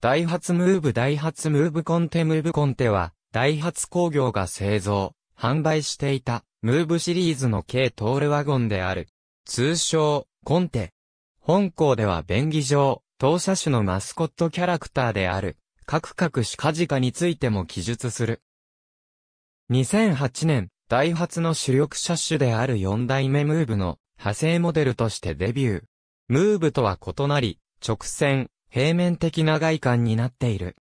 ダイハツムーブダイハツムーブコンテムーブコンテは、ダイハツ工業が製造、販売していた、ムーブシリーズの軽トールワゴンである。通称、コンテ。本校では便宜上、当社種のマスコットキャラクターである、カクカクシカジカについても記述する。2008年、ダイハツの主力車種である4代目ムーブの派生モデルとしてデビュー。ムーブとは異なり、直線、平面的な外観になっている。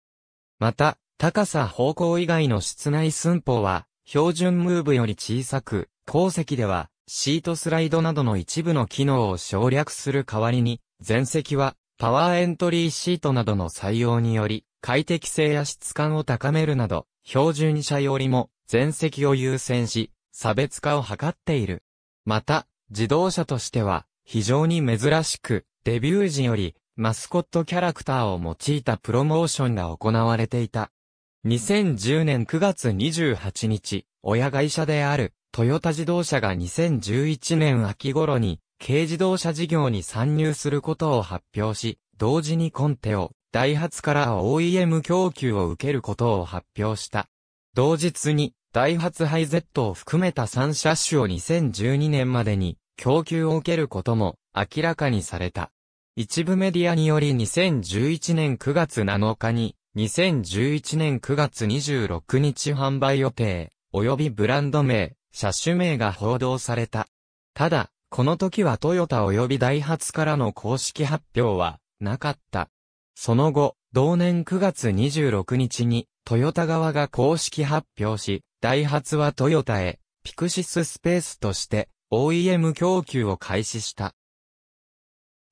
また、高さ方向以外の室内寸法は、標準ムーブより小さく、鉱石では、シートスライドなどの一部の機能を省略する代わりに、前席は、パワーエントリーシートなどの採用により、快適性や質感を高めるなど、標準車よりも、前席を優先し、差別化を図っている。また、自動車としては、非常に珍しく、デビュー時より、マスコットキャラクターを用いたプロモーションが行われていた。2010年9月28日、親会社である、トヨタ自動車が2011年秋頃に、軽自動車事業に参入することを発表し、同時にコンテを、ダイハツから OEM 供給を受けることを発表した。同日に、ダイハツハイゼットを含めた3車種を2012年までに、供給を受けることも、明らかにされた。一部メディアにより2011年9月7日に、2011年9月26日販売予定、及びブランド名、車種名が報道された。ただ、この時はトヨタ及びダイハツからの公式発表はなかった。その後、同年9月26日にトヨタ側が公式発表し、ダイハツはトヨタへピクシススペースとして OEM 供給を開始した。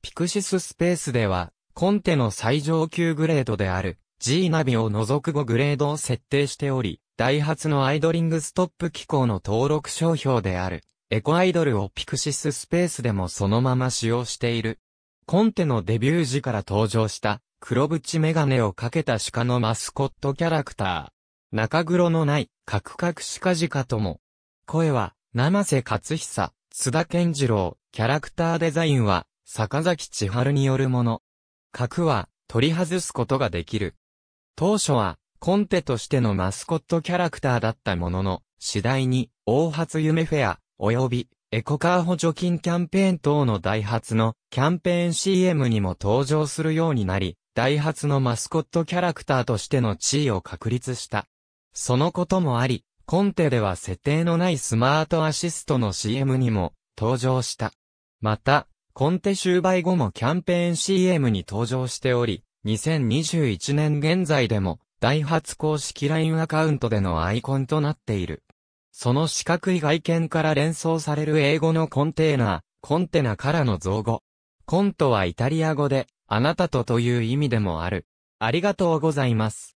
ピクシススペースでは、コンテの最上級グレードである G ナビを除く5グレードを設定しており、ダイハツのアイドリングストップ機構の登録商標である、エコアイドルをピクシススペースでもそのまま使用している。コンテのデビュー時から登場した、黒縁メガネをかけた鹿のマスコットキャラクター。中黒のない、カクカクシカジカとも。声は、生瀬勝久、津田健次郎、キャラクターデザインは、坂崎千春によるもの。核は取り外すことができる。当初はコンテとしてのマスコットキャラクターだったものの、次第に大発夢フェア及びエコカー補助金キャンペーン等のダイハツのキャンペーン CM にも登場するようになり、ダイハツのマスコットキャラクターとしての地位を確立した。そのこともあり、コンテでは設定のないスマートアシストの CM にも登場した。また、コンテ終売後もキャンペーン CM に登場しており、2021年現在でも、ダイハツ公式 LINE アカウントでのアイコンとなっている。その四角い外見から連想される英語のコンテーナー、コンテナからの造語。コントはイタリア語で、あなたとという意味でもある。ありがとうございます。